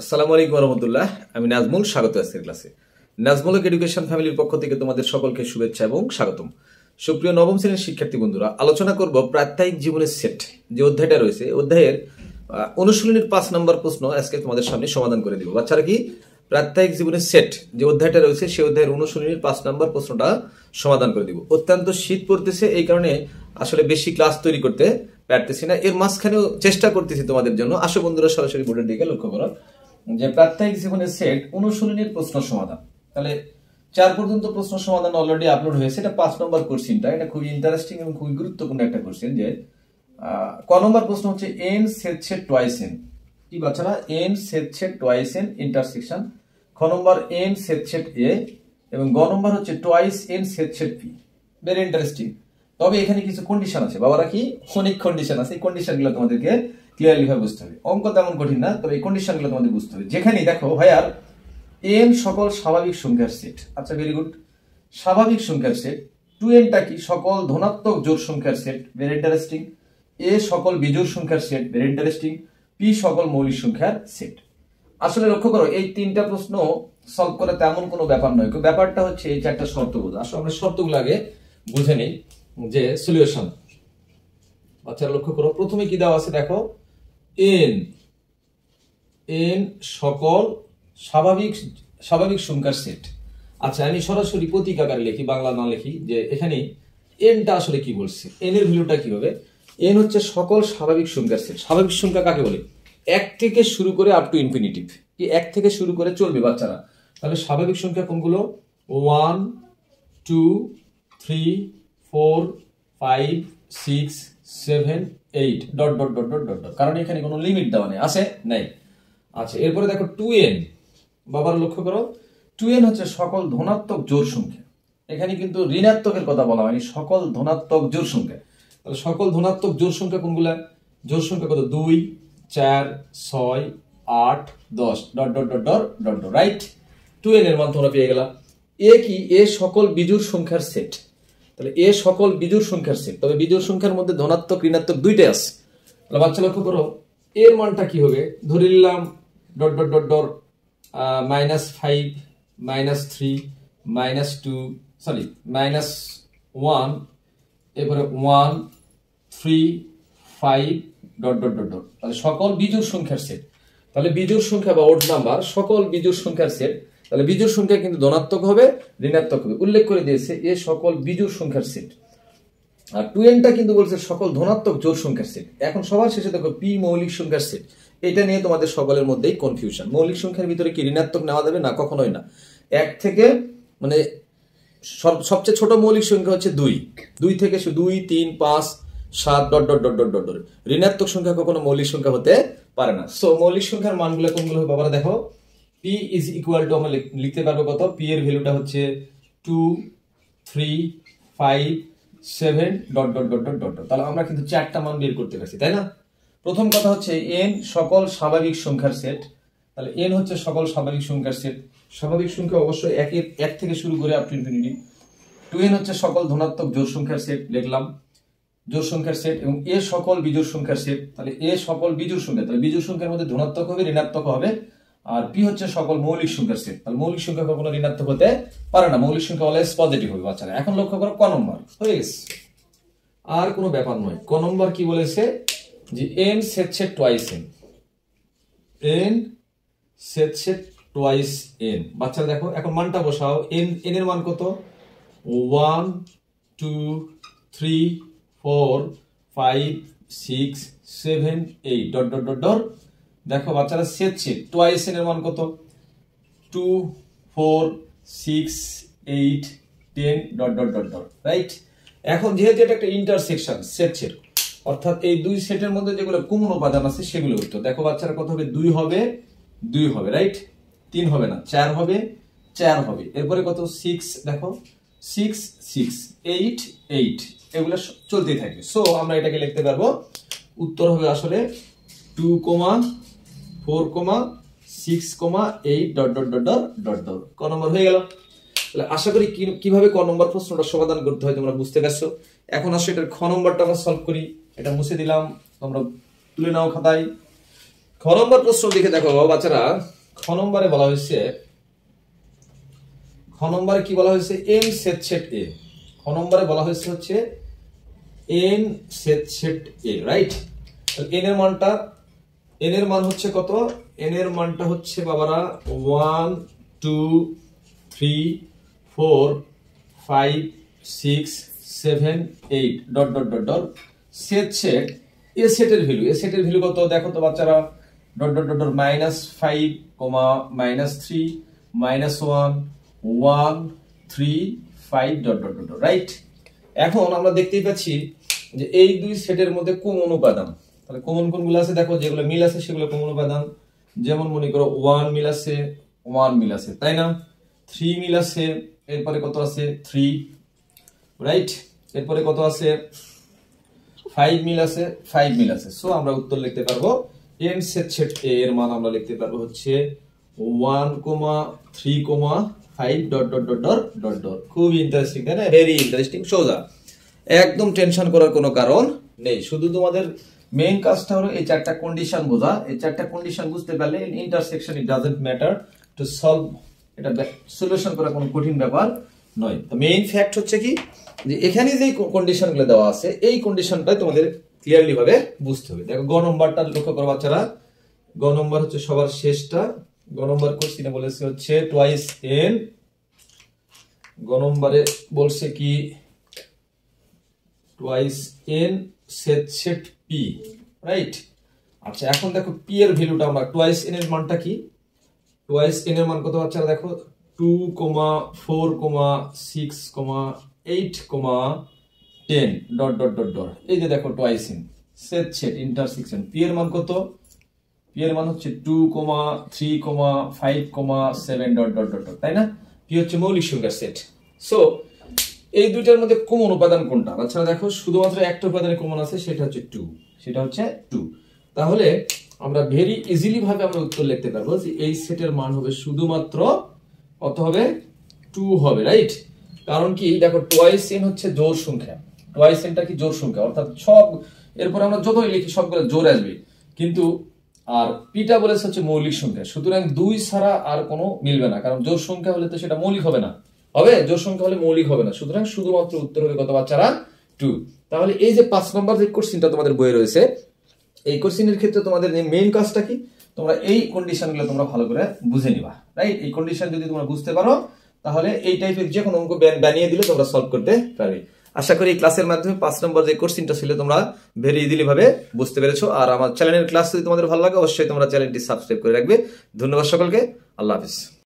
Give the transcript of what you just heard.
আসসালামু আলাইকুম রহমতুল্লাহ আমি নাজমুল স্বাগত আজকের ক্লাসে নাজমুলক এডুকেশন ফ্যামিলির পক্ষ থেকে তোমাদের সকলকে শুভেচ্ছা এবং স্বাগতম সুপ্রিয় নবম শ্রেণীর শিক্ষার্থী বন্ধুরা আলোচনা করব প্রাত্যায়িক জীবনের সেট যে অধ্যায়টা রয়েছে অধ্যায়ের অনুশীলনীর পাঁচ নম্বর প্রশ্ন আজকে তোমাদের সামনে সমাধান করে দিব বাচ্চারা কি প্রাত্যহিক জীবনের সেট যে অধ্যায়টা রয়েছে সেই অধ্যায়ের অনুশীলনীর পাঁচ নম্বর প্রশ্নটা সমাধান করে দিব অত্যন্ত শীত পড়তেছে এই কারণে আসলে বেশি ক্লাস তৈরি করতে পারতেছি না এর মাঝখানেও চেষ্টা করতেছি তোমাদের জন্য আসো বন্ধুরা সরাসরি বোর্ডের দিকে লক্ষ্য করা যে প্রাত্যহিক জীবনের সেট অনুশীলনের প্রশ্ন সমাধান তাহলে চার পর্যন্ত প্রশ্ন সমাধান অলরেডি আপলোড হয়েছে এটা পাঁচ নম্বর কোশ্চিনটা এটা খুবই ইন্টারেস্টিং এবং খুবই গুরুত্বপূর্ণ একটা কোশ্চেন যে ক নম্বর প্রশ্ন হচ্ছে এন সেচ্ছে টয়েস এন কি বাচ্চারা এন সেচ্ছে টয়েস এন ইন্টারসেকশন খ নম্বর এন সেচ্ছেট এ এবং গ নম্বর হচ্ছে টয়েস এন সেচ্ছেট পি ভেরি ইন্টারেস্টিং তবে এখানে কিছু কন্ডিশন আছে বাবারা কি অনেক কন্ডিশন আছে এই কন্ডিশনগুলো তোমাদেরকে ক্লিয়ারলি ভাবে বুঝতে হবে অঙ্ক তেমন কঠিন না তবে এই কন্ডিশনগুলো তোমাদের বুঝতে হবে যেখানে দেখো ভাইয়ার এন সকল স্বাভাবিক সংখ্যার সেট আচ্ছা ভেরি গুড স্বাভাবিক সংখ্যার সেট টু এনটা কি সকল ধনাত্মক জোর সংখ্যার সেট ভেরি ইন্টারেস্টিং এ সকল বিজোর সংখ্যার সেট ভেরি ইন্টারেস্টিং পি সকল মৌলিক সংখ্যার সেট আসলে লক্ষ্য করো এই তিনটা প্রশ্ন সলভ করা তেমন কোনো ব্যাপার নয় ব্যাপারটা হচ্ছে এই চারটা শর্ত বোঝা আসলে আমরা শর্তগুলো আগে বুঝে নিই যে সলিউশন বাচ্চারা লক্ষ্য করো প্রথমে কি দেওয়া আছে দেখো এন এন সকল স্বাভাবিক স্বাভাবিক সংখ্যার সেট আচ্ছা আমি সরাসরি প্রতীক আকারে লিখি বাংলা না লিখি যে এখানে এনটা আসলে কি বলছে এন এর ভ্যালুটা কি হবে এন হচ্ছে সকল স্বাভাবিক সংখ্যার সেট স্বাভাবিক সংখ্যা কাকে বলে এক থেকে শুরু করে আপ টু ইনফিনিটিভ কি এক থেকে শুরু করে চলবে বাচ্চারা তাহলে স্বাভাবিক সংখ্যা কোনগুলো one two three four five six seven eight dot dot dot dot dot dot কারণ এখানে কোনো লিমিট দেওয়া নেই আছে নেই আচ্ছা এরপরে দেখো টু এন বাবার লক্ষ্য করো টু এন হচ্ছে সকল ধনাত্মক জোর সংখ্যা এখানে কিন্তু ঋণাত্মকের কথা বলা হয়নি সকল ধনাত্মক জোর সংখ্যা তাহলে সকল ধনাত্মক জোর সংখ্যা কোনগুলা জোর সংখ্যা কত দুই চার ছয় আট দশ dot dot dot dot dot dot right two N এর মান তোমরা পেয়ে গেলাম এ কি এ সকল বিজুর সংখ্যার সেট তাহলে এ সকল বিজুর সংখ্যার সেট তবে বিজুর সংখ্যার মধ্যে ধনাত্মক ঋণাত্মক দুইটাই আছে তাহলে বাচ্চা লক্ষ্য করো এর মানটা কি হবে ধরে নিলাম dot dot dot dot minus five minus three minus two sorry minus one এরপরে one three five dot dot dot dot তাহলে সকল বিজুর সংখ্যার সেট তাহলে বিজুর সংখ্যা বা ওড নাম্বার সকল বিজুর সংখ্যার সেট তাহলে বিজুর সংখ্যা কিন্তু ধনাত্মক হবে ঋণাত্মক হবে উল্লেখ করে দিয়েছে এ সকল বিজুর সংখ্যার সেট আর টু এনটা কিন্তু বলছে সকল ধনাত্মক জোর সংখ্যার সেট এখন সবার শেষে দেখো পি মৌলিক সংখ্যার সেট এটা নিয়ে তোমাদের সকলের মধ্যেই কনফিউশন মৌলিক সংখ্যার ভিতরে কি ঋণাত্মক নেওয়া যাবে না কখনোই না এক থেকে মানে সবচেয়ে ছোট মৌলিক সংখ্যা হচ্ছে দুই দুই থেকে দুই তিন পাঁচ সাত dot dot dot dot dot dot ঋণাত্মক সংখ্যা কখনো মৌলিক সংখ্যা হতে পারে না সো মৌলিক সংখ্যার মানগুলো কোনগুলো হবে বাবারা দেখো পি ইজ ইকুয়াল টু আমরা লিখতে পারবো কত পি এর ভ্যালুটা হচ্ছে two three five seven dot dot dot dot dot তাহলে আমরা কিন্তু চারটা মান বের করতে পারছি তাই না প্রথম কথা হচ্ছে এন সকল স্বাভাবিক সংখ্যার সেট তাহলে এন হচ্ছে সকল স্বাভাবিক সংখ্যার সেট স্বাভাবিক সংখ্যা অবশ্যই এর এক থেকে শুরু করে up to infinity two N হচ্ছে সকল ধনাত্মক জোর সংখ্যার সেট লিখলাম জোর সংখ্যার সেট এবং এ সকল বিজোর সংখ্যার সেট তাহলে এ সকল বিজোর সংখ্যা তাহলে বিজোর সংখ্যার মধ্যে ধনাত্মক হবে ঋণাত্মক হবে আর পি হচ্ছে সকল মৌলিক সংখ্যার সেট তাহলে মৌলিক সংখ্যা কখনো ঋণাত্মক হতে পারে না মৌলিক সংখ্যা অলওয়েজ পজিটিভ হবে বাচ্চারা এখন লক্ষ্য করো ক নম্বর হয়ে গেছে আর কোনো ব্যাপার নয় ক নম্বর কি বলেছে যে এন সেটছে টোয়াইস এন এন সেটছে টোয়াইস এন বাচ্চারা দেখো এখন মানটা বসাও এন এন এর মান কত one two three four five six seven eight dot dot dot dot দেখো বাচ্চারা সেচ্ছে টোয়াইস এর মান কত two four six eight ten dot dot dot dot right এখন যেহেতু এটা একটা ইন্টারসেকশন সেটসের অর্থাৎ এই দুই সেটের মধ্যে যেগুলো কোমন উপাদান আছে সেগুলো উত্তর দেখো বাচ্চারা কত হবে দুই হবে দুই হবে রাইট তিন হবে না চার হবে চার হবে এরপরে কত সিক্স দেখো সিক্স সিক্স এইট এইট এগুলো চলতেই থাকবে সো আমরা এটাকে লিখতে পারবো উত্তর হবে আসলে two comma four comma six comma eight dot dot dot dot dot dot ক নম্বর হয়ে গেল তাহলে আশা করি কিভাবে ক নম্বর প্রশ্নটা সমাধান করতে হয় তোমরা বুঝতে পারছো এখন আসো এটার খ নম্বরটা আমরা সলভ করি এটা মুছে দিলাম তোমরা তুলে নাও খাতায় খ নম্বর প্রশ্ন দেখে দেখো বাচ্চারা খ নম্বরে বলা হয়েছে খ নম্বরে কি বলা হয়েছে এন সেট সেট এ খ নম্বরে বলা হয়েছে হচ্ছে N set set A right N এর মানটা এন এর মান হচ্ছে কত এন এর মানটা হচ্ছে বাবারা one two three four five six seven eight dot dot dot dot set set A সেটের ভ্যালু এ সেটের ভ্যালু কত দেখো তো বাচ্চারা dot dot dot dot minus five comma minus three minus one one three five dot dot dot right এখন আমরা দেখতেই পাচ্ছি যে এই দুই সেটের মধ্যে কোন অনুপাদান তাহলে কমন কোনগুলো আছে দেখো যেগুলো মিল আছে সেগুলো কমন উপাদান যেমন মনে করো ওয়ান মিল আছে ওয়ান মিল আছে তাই না থ্রি মিল আছে এরপরে কত আছে থ্রি রাইট এরপরে কত আছে ফাইভ মিল আছে ফাইভ মিল আছে সো আমরা উত্তর লিখতে পারবো এন সেট সেট এ এর মান আমরা লিখতে পারবো হচ্ছে one comma three comma five dot dot dot dot dot dot খুব ইন্টারেস্টিং তাই না ভেরি ইন্টারেস্টিং সোজা একদম টেনশন করার কোনো কারণ নেই শুধু তোমাদের মেইন কাজটা হলো এই চারটা কন্ডিশন বোঝা এই চারটা কন্ডিশন বুঝতে পারলে in intersection it doesn't matter to solve এটা সলিউশন করা কোনো কঠিন ব্যাপার নয় তো মেইন ফ্যাক্ট হচ্ছে কি যে এখানে যে কন্ডিশনগুলো দেওয়া আছে এই কন্ডিশনটাই তোমাদের ক্লিয়ারলি ভাবে বুঝতে হবে দেখো গ নম্বরটা লক্ষ্য করো বাচ্চারা গ নম্বর হচ্ছে সবার শেষটা গ নম্বর কোশ্চিনে বলেছে হচ্ছে টোয়াইস এন গ নম্বরে বলছে কি twice N set set P right আচ্ছা এখন দেখো পি এর ভ্যালুটা আমরা টোয়াইস এন এর মানটা কি টোয়াইস এন এর মান কত পাচ্ছি দেখো two comma four comma six comma eight comma ten dot dot dot dot এই যে দেখো twice in set set intersection P এর মান কত পি এর মান হচ্ছে two comma three comma five comma seven dot dot dot dot তাই না পি হচ্ছে মৌলিক সংখ্যার সেট সো এই দুইটার মধ্যে কমন উপাদান কোনটা বাচ্চারা দেখো শুধুমাত্র একটা উপাদানে কমন আছে সেটা হচ্ছে টু সেটা হচ্ছে টু তাহলে আমরা ভেরি ইজিলি ভাবে আমরা উত্তর লিখতে পারবো যে এই সেটের মান হবে শুধুমাত্র কত হবে টু হবে রাইট কারণ কি দেখো টোয়াইস এন হচ্ছে জোর সংখ্যা টোয়াইস এনটা কি জোর সংখ্যা অর্থাৎ সব এরপর আমরা যতই লিখি সবগুলো জোর আসবে কিন্তু আর পিটা বলেছে হচ্ছে মৌলিক সংখ্যা সুতরাং দুই ছাড়া আর কোনো মিলবে না কারণ জোর সংখ্যা হলে তো সেটা মৌলিক হবে না হবে জোর সংখ্যা হলে মৌলিক হবে না সুতরাং শুধুমাত্র উত্তর হবে কত বাচ্চারা টু তাহলে এই যে পাঁচ নম্বর যে কোশ্চিনটা তোমাদের বইয়ে রয়েছে এই কোশ্চিনের ক্ষেত্রে তোমাদের মেইন কাজটা কি তোমরা এই কন্ডিশনগুলো তোমরা ভালো করে বুঝে নিবা রাইট এই কন্ডিশন যদি তোমরা বুঝতে পারো তাহলে এই টাইপের যে কোনো অঙ্ক বানিয়ে দিলে তোমরা সলভ করতে পারবে আশা করি এই ক্লাসের মাধ্যমে পাঁচ নম্বর যে কোশ্চিনটা ছিল তোমরা ভেরি ইজিলি ভাবে বুঝতে পেরেছো আর আমার চ্যানেলের ক্লাস যদি তোমাদের ভালো লাগে অবশ্যই তোমরা চ্যানেলটি সাবস্ক্রাইব করে রাখবে ধন্যবাদ সকলকে আল্লাহ হাফিজ